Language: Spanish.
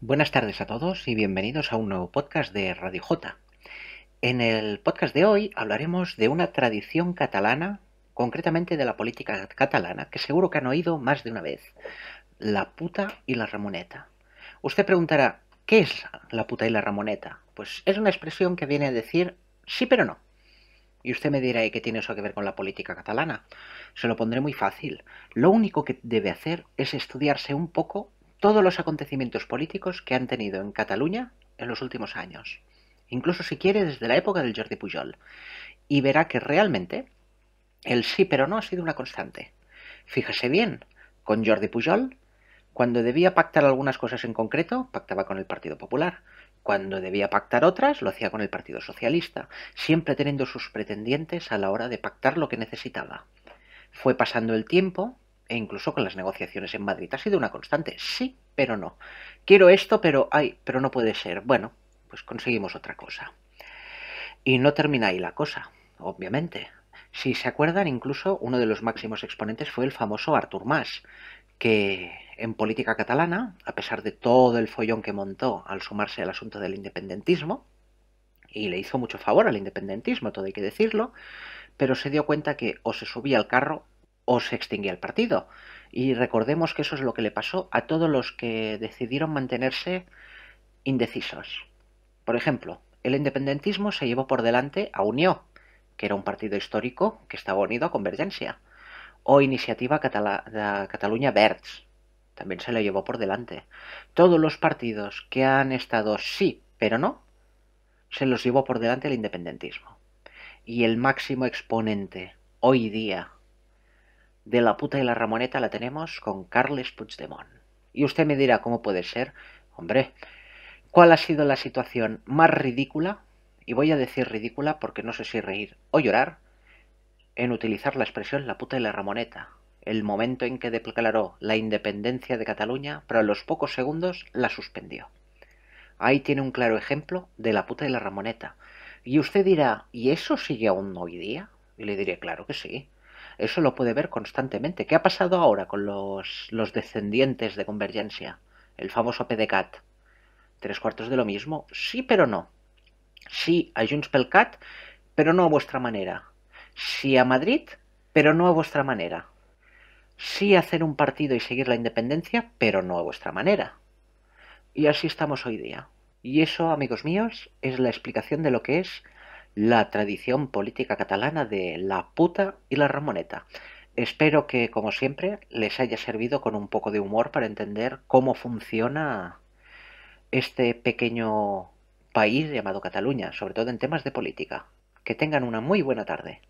Buenas tardes a todos y bienvenidos a un nuevo podcast de Radio J. En el podcast de hoy hablaremos de una tradición catalana, concretamente de la política catalana, que seguro que han oído más de una vez, la puta y la ramoneta. Usted preguntará, ¿qué es la puta y la ramoneta? Pues es una expresión que viene a decir sí pero no. Y usted me dirá, ¿y qué tiene eso que ver con la política catalana? Se lo pondré muy fácil. Lo único que debe hacer es estudiarse un poco todos los acontecimientos políticos que han tenido en Cataluña en los últimos años, incluso si quiere desde la época del Jordi Pujol, y verá que realmente el sí pero no ha sido una constante. Fíjese bien, con Jordi Pujol, cuando debía pactar algunas cosas en concreto, pactaba con el Partido Popular. Cuando debía pactar otras, lo hacía con el Partido Socialista, siempre teniendo sus pretendientes a la hora de pactar lo que necesitaba. Fue pasando el tiempo e incluso con las negociaciones en Madrid. Ha sido una constante, sí, pero no. Quiero esto, pero ay, pero no puede ser. Bueno, pues conseguimos otra cosa. Y no termina ahí la cosa, obviamente. Si se acuerdan, incluso uno de los máximos exponentes fue el famoso Artur Mas, que en política catalana, a pesar de todo el follón que montó al sumarse al asunto del independentismo, y le hizo mucho favor al independentismo, todo hay que decirlo, pero se dio cuenta que o se subía al carro o se extinguía el partido. Y recordemos que eso es lo que le pasó a todos los que decidieron mantenerse indecisos. Por ejemplo, el independentismo se llevó por delante a Unió, que era un partido histórico que estaba unido a Convergencia, o Iniciativa de Cataluña Verds, también se lo llevó por delante. Todos los partidos que han estado sí, pero no, se los llevó por delante el independentismo. Y el máximo exponente hoy día de La puta y la Ramoneta la tenemos con Carles Puigdemont. Y usted me dirá, ¿cómo puede ser? Hombre, ¿cuál ha sido la situación más ridícula? Y voy a decir ridícula porque no sé si reír o llorar en utilizar la expresión la puta y la Ramoneta. El momento en que declaró la independencia de Cataluña, pero a los pocos segundos la suspendió. Ahí tiene un claro ejemplo de la puta y la Ramoneta. Y usted dirá, ¿y eso sigue aún hoy día? Y le diré, claro que sí. Eso lo puede ver constantemente. ¿Qué ha pasado ahora con los, los descendientes de Convergencia? El famoso PDCAT. ¿Tres cuartos de lo mismo? Sí, pero no. Sí a Junts pel Cat, pero no a vuestra manera. Sí a Madrid, pero no a vuestra manera. Sí a hacer un partido y seguir la independencia, pero no a vuestra manera. Y así estamos hoy día. Y eso, amigos míos, es la explicación de lo que es la tradición política catalana de la puta y la ramoneta. Espero que, como siempre, les haya servido con un poco de humor para entender cómo funciona este pequeño país llamado Cataluña, sobre todo en temas de política. Que tengan una muy buena tarde.